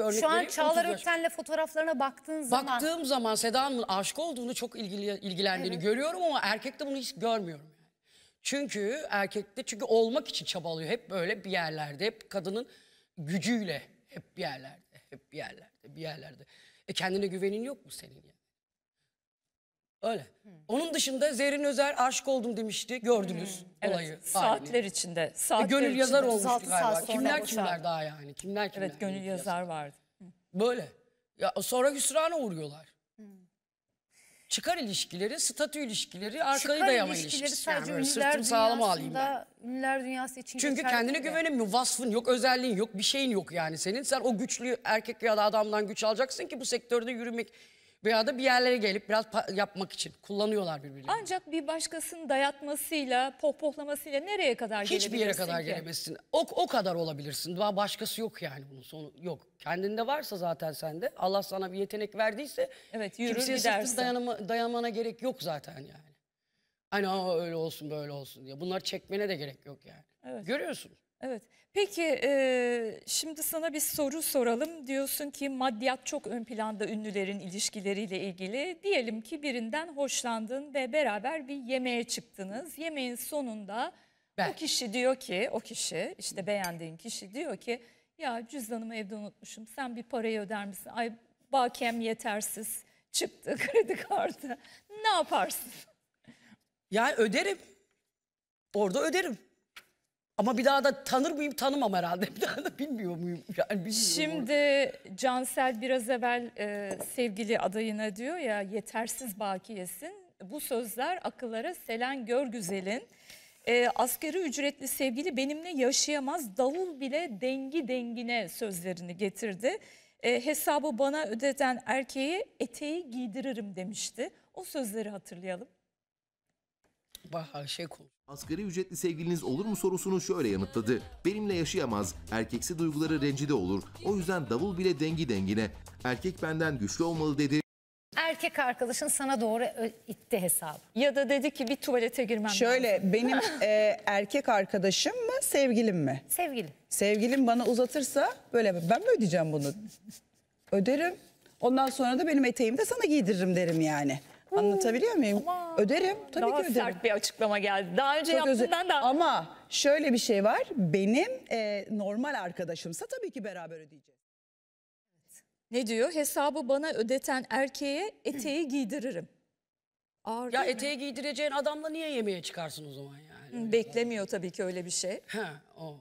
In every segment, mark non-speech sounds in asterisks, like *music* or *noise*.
Örnek Şu an vereyim, Çağlar Ökten'le fotoğraflarına baktığın zaman Baktığım zaman Seda Hanım'ın aşık olduğunu çok ilgili, ilgilendiğini görüyorum ama erkekte bunu hiç görmüyorum. yani. Çünkü erkekte çünkü olmak için çabalıyor. Hep böyle bir yerlerde, hep kadının gücüyle, hep bir yerlerde, hep bir yerlerde, bir yerlerde. E kendine güvenin yok mu senin ya? Öyle. Onun dışında Zerrin Özer aşık oldum demişti. Gördünüz olayı. halini. Saatler içinde. Saatler e, Gönül yazar içinde. olmuştu saat galiba. sonra Kimler kimler daha yani. Kimler kimler. Evet gönül yazar vardı. Böyle. Ya sonra hüsrana uğruyorlar. Çıkar ilişkileri, statü ilişkileri, arkayı Çıkar dayama ilişkileri ilişkisi. sadece Yani böyle ünlüler sırtım alayım ben. ünlüler dünyası için Çünkü kendine değil de. Vasfın yok, özelliğin yok, bir şeyin yok yani senin. Sen o güçlü erkek ya da adamdan güç alacaksın ki bu sektörde yürümek veya da bir yerlere gelip biraz yapmak için kullanıyorlar birbirlerini. Ancak bir başkasının dayatmasıyla, pohpohlamasıyla nereye kadar Hiçbir gelebilirsin Hiçbir yere kadar ki? gelemezsin. O, o kadar olabilirsin. Daha başkası yok yani bunun sonu. Yok. Kendinde varsa zaten sende. Allah sana bir yetenek verdiyse evet, yürür kimseye gidersin. Dayanama, dayanmana gerek yok zaten yani. Hani öyle olsun böyle olsun diye. Bunları çekmene de gerek yok yani. Evet. Görüyorsunuz. Evet. Peki e, şimdi sana bir soru soralım. Diyorsun ki maddiyat çok ön planda ünlülerin ilişkileriyle ilgili. Diyelim ki birinden hoşlandın ve beraber bir yemeğe çıktınız. Yemeğin sonunda ben. o kişi diyor ki, o kişi işte beğendiğin kişi diyor ki ya cüzdanımı evde unutmuşum. Sen bir parayı öder misin? Ay bakem yetersiz çıktı *laughs* kredi kartı. Ne yaparsın? Yani öderim. Orada öderim. Ama bir daha da tanır mıyım tanımam herhalde. *laughs* Bir daha da bilmiyor muyum? Yani bilmiyorum. Şimdi Cansel biraz evvel e, sevgili adayına diyor ya yetersiz bakiyesin. Bu sözler akıllara Selen Görgüzel'in e, asgari ücretli sevgili benimle yaşayamaz davul bile dengi dengine sözlerini getirdi. E, hesabı bana ödeten erkeğe eteği giydiririm demişti. O sözleri hatırlayalım. Bahar Şekul. Asgari ücretli sevgiliniz olur mu sorusunu şöyle yanıtladı. Benimle yaşayamaz, erkeksi duyguları rencide olur. O yüzden davul bile dengi dengine. Erkek benden güçlü olmalı dedi. Erkek arkadaşın sana doğru itti hesabı. Ya da dedi ki bir tuvalete girmem Şöyle benim e, erkek arkadaşım mı sevgilim mi? Sevgilim. Sevgilim bana uzatırsa böyle ben mi ödeyeceğim bunu? Öderim. Ondan sonra da benim eteğimi de sana giydiririm derim yani. Anlatabiliyor muyum? Öderim. Tabii daha ki öderim. sert bir açıklama geldi. Daha önce Çok yaptığından da... Ama şöyle bir şey var. Benim e, normal arkadaşımsa tabii ki beraber ödeyeceğiz. Ne diyor? Hesabı bana ödeten erkeğe eteği giydiririm. Ağır Ya değil mi? eteği giydireceğin adamla niye yemeğe çıkarsın o zaman yani? Beklemiyor tabii ki öyle bir şey. Ha, o.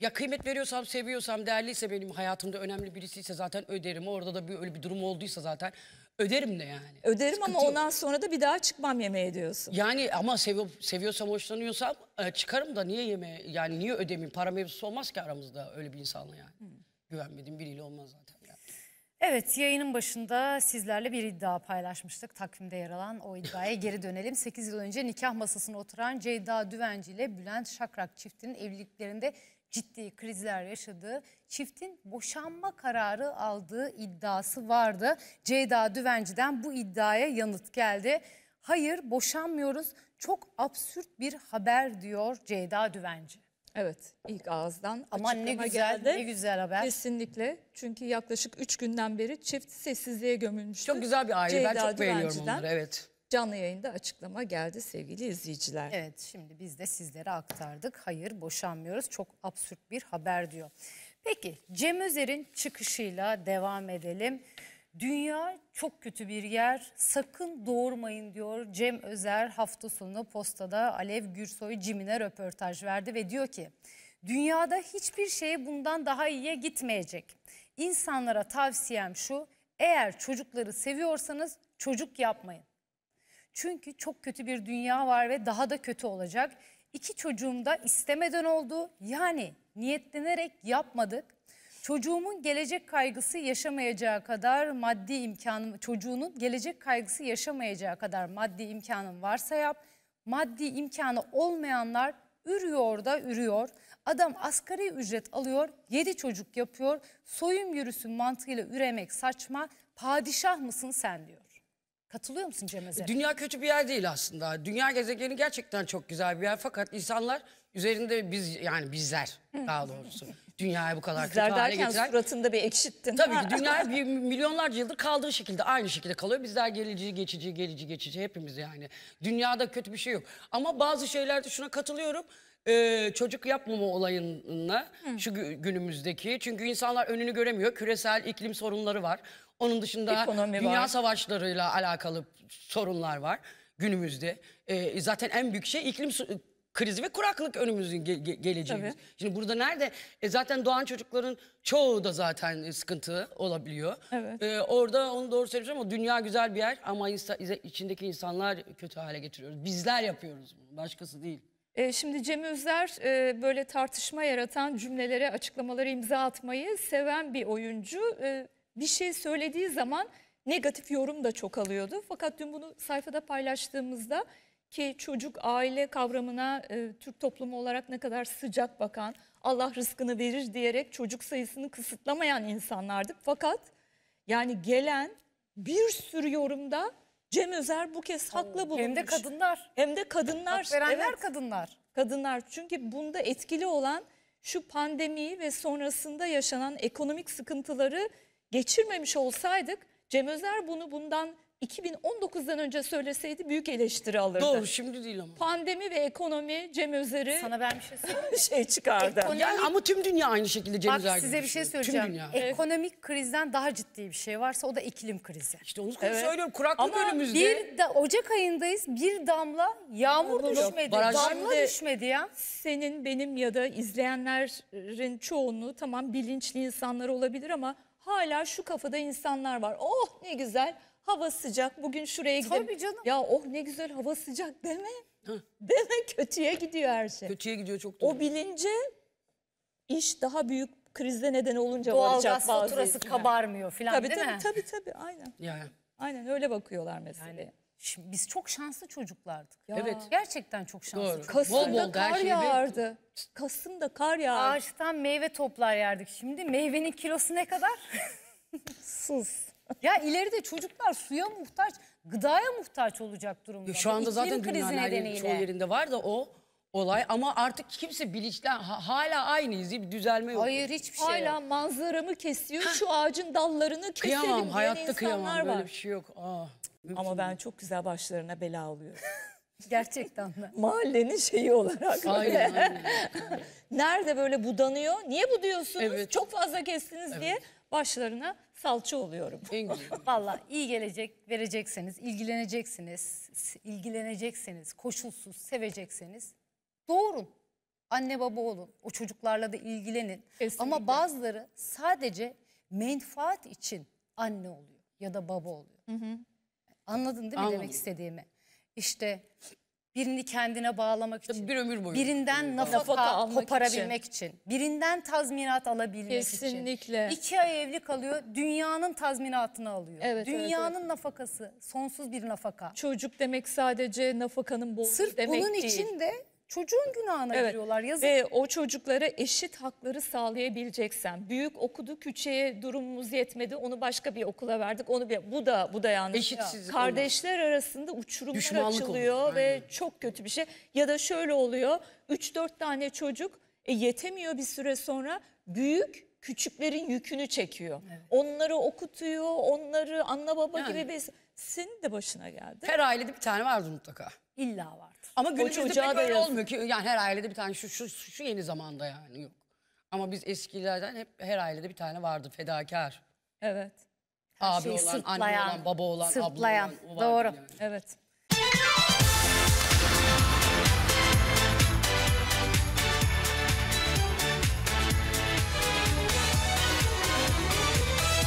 Ya kıymet veriyorsam, seviyorsam, değerliyse benim hayatımda önemli birisiyse zaten öderim. Orada da bir, öyle bir durum olduysa zaten Öderim de yani. Öderim Sıkıntı ama yok. ondan sonra da bir daha çıkmam yemeğe diyorsun. Yani ama seviyor, seviyorsam, hoşlanıyorsam e, çıkarım da niye yemeğe, yani niye ödemeyeyim? Para mevzusu olmaz ki aramızda öyle bir insanla yani. Hmm. Güvenmediğim biriyle olmaz zaten. Yani. Evet yayının başında sizlerle bir iddia paylaşmıştık. Takvimde yer alan o iddiaya *laughs* geri dönelim. 8 yıl önce nikah masasına oturan Ceyda Düvenci ile Bülent Şakrak çiftinin evliliklerinde ciddi krizler yaşadığı, çiftin boşanma kararı aldığı iddiası vardı. Ceyda Düvenci'den bu iddiaya yanıt geldi. Hayır boşanmıyoruz çok absürt bir haber diyor Ceyda Düvenci. Evet ilk ağızdan Ama ne güzel, geldi. ne güzel haber. Kesinlikle çünkü yaklaşık 3 günden beri çift sessizliğe gömülmüştü. Çok güzel bir aile Ceyda ben çok beğeniyorum Düvenci'den. onları evet. Canlı yayında açıklama geldi sevgili izleyiciler. Evet şimdi biz de sizlere aktardık. Hayır boşanmıyoruz çok absürt bir haber diyor. Peki Cem Özer'in çıkışıyla devam edelim. Dünya çok kötü bir yer. Sakın doğurmayın diyor Cem Özer hafta sonu postada Alev Gürsoy Cimine röportaj verdi ve diyor ki dünyada hiçbir şey bundan daha iyiye gitmeyecek. İnsanlara tavsiyem şu eğer çocukları seviyorsanız çocuk yapmayın. Çünkü çok kötü bir dünya var ve daha da kötü olacak. İki çocuğum da istemeden oldu. Yani niyetlenerek yapmadık. Çocuğumun gelecek kaygısı yaşamayacağı kadar maddi imkanım, çocuğunun gelecek kaygısı yaşamayacağı kadar maddi imkanım varsa yap. Maddi imkanı olmayanlar ürüyor da ürüyor. Adam asgari ücret alıyor, yedi çocuk yapıyor. Soyum yürüsün mantığıyla üremek saçma. Padişah mısın sen diyor. Katılıyor musun Cem Özer? Dünya kötü bir yer değil aslında. Dünya gezegeni gerçekten çok güzel bir yer fakat insanlar üzerinde biz yani bizler daha doğrusu dünyayı bu kadar bizler kötü hale getiren. Bizler suratında bir ekşittin. Tabii ki *laughs* dünya bir milyonlarca yıldır kaldığı şekilde aynı şekilde kalıyor. Bizler gelici geçici gelici geçici hepimiz yani. Dünyada kötü bir şey yok. Ama bazı şeylerde şuna katılıyorum e, çocuk yapmama olayına Hı. şu günümüzdeki. Çünkü insanlar önünü göremiyor. Küresel iklim sorunları var. Onun dışında Ekonomi dünya var. savaşlarıyla alakalı sorunlar var günümüzde. E, zaten en büyük şey iklim krizi ve kuraklık önümüzün ge- geleceğimiz. Tabii. Şimdi burada nerede? E, zaten doğan çocukların çoğu da zaten e, sıkıntı olabiliyor. Evet. E, orada onu doğru söylüyorum ama dünya güzel bir yer ama insa- içindeki insanlar kötü hale getiriyoruz. Bizler yapıyoruz bunu. Başkası değil. Ee, şimdi Cem Özler e, böyle tartışma yaratan cümlelere, açıklamaları imza atmayı seven bir oyuncu. Ee, bir şey söylediği zaman negatif yorum da çok alıyordu. Fakat dün bunu sayfada paylaştığımızda ki çocuk aile kavramına e, Türk toplumu olarak ne kadar sıcak bakan, Allah rızkını verir diyerek çocuk sayısını kısıtlamayan insanlardık. Fakat yani gelen bir sürü yorumda Cem Özer bu kez haklı bulunmuş. Hem de kadınlar. Hem de kadınlar. Hak verenler evet, kadınlar. Kadınlar çünkü bunda etkili olan şu pandemiyi ve sonrasında yaşanan ekonomik sıkıntıları geçirmemiş olsaydık Cem Özer bunu bundan 2019'dan önce söyleseydi büyük eleştiri alırdı. Doğru şimdi değil ama. Pandemi ve ekonomi Cem Özer'i Sana ben bir şey söyleyeyim. *laughs* şey çıkardı. Ekonomi- Yani ama tüm dünya aynı şekilde Cem Bak size bir şey düşünüyor. Tüm söyleyeceğim. dünya. Ekonomik krizden daha ciddi bir şey varsa o da iklim krizi. İşte onu Evet. söylüyorum kuraklık Ama önümüzde. Bir da Ocak ayındayız bir damla yağmur Yok, düşmedi. baraj- damla Şimdi- düşmedi ya. senin, benim ya da izleyenlerin çoğunluğu tamam bilinçli insanlar olabilir ama hala şu kafada insanlar var. Oh ne güzel Hava sıcak bugün şuraya gidelim. Tabii canım. Ya oh ne güzel hava sıcak deme. *laughs* Deme kötüye gidiyor her şey. Kötüye gidiyor çok doğru. O bilince iş daha büyük krize neden olunca Doğal varacak bazı. Doğal gaz faturası kabarmıyor falan tabii, değil tabii, mi? Tabii tabii aynen. Yani. Aynen öyle bakıyorlar mesela. Yani. Şimdi biz çok şanslı çocuklardık. Ya. Evet. Gerçekten çok şanslı. Doğru. Kasım'da bol bol kar şeyde... yağardı. Kasım'da kar yağardı. Ağaçtan meyve toplar yerdik. Şimdi meyvenin kilosu ne kadar? Sus. Ya ileride çocuklar suya muhtaç, gıdaya muhtaç olacak durumda. Ya şu anda Bu zaten iklim dünyanın her yerinde, çoğu yerinde var da o olay ama artık kimse bilinçli ha, hala aynıyız bir düzelme yok. Hayır hiçbir şey Hala yok. manzaramı kesiyor şu ağacın dallarını keselim kıyamam, hayatta kıyamam var. böyle bir şey yok. Aa, ah, ama ben çok güzel başlarına bela alıyorum. *laughs* Gerçekten mi? Mahallenin şeyi olarak. Aynen, aynen. *laughs* Nerede böyle budanıyor? Niye buduyorsunuz? Evet. Çok fazla kestiniz evet. diye başlarına salça oluyorum. *laughs* Valla iyi gelecek, verecekseniz, ilgileneceksiniz, ilgilenecekseniz, koşulsuz sevecekseniz doğurun. Anne baba olun, o çocuklarla da ilgilenin. Kesinlikle. Ama bazıları sadece menfaat için anne oluyor ya da baba oluyor. Hı hı. Anladın değil mi Anladım. demek istediğimi? İşte birini kendine bağlamak için, bir ömür boyu. birinden nafaka, Nafaka koparabilmek için. birinden tazminat alabilmek için. Kesinlikle. İki ay evli kalıyor, dünyanın tazminatını alıyor. Evet, evet, dünyanın nafakası, sonsuz bir nafaka. Çocuk demek sadece nafakanın bol Sırf demek bunun değil. için de çocuğun günahına evet. giriyorlar. Yazık. Ve o çocuklara eşit hakları sağlayabileceksen. Büyük okudu küçüğe durumumuz yetmedi. Onu başka bir okula verdik. Onu bir, bu da bu da yanlış. Eşitsizlik Kardeşler arasında uçurumlar Düşmanlık açılıyor ve çok kötü bir şey. Ya da şöyle oluyor. 3-4 tane çocuk e, yetemiyor bir süre sonra büyük küçüklerin yükünü çekiyor. Evet. Onları okutuyor, onları anne baba yani. gibi besin de başına geldi. Her ailede bir tane vardı mutlaka. İlla var. Ama günümüzde çocuğa pek öyle olmuyor ki. Yani her ailede bir tane şu, şu, şu yeni zamanda yani yok. Ama biz eskilerden hep her ailede bir tane vardı fedakar. Evet. Her Abi şeyi olan, anne olan, baba olan, abla olan. o Doğru. yani. Evet.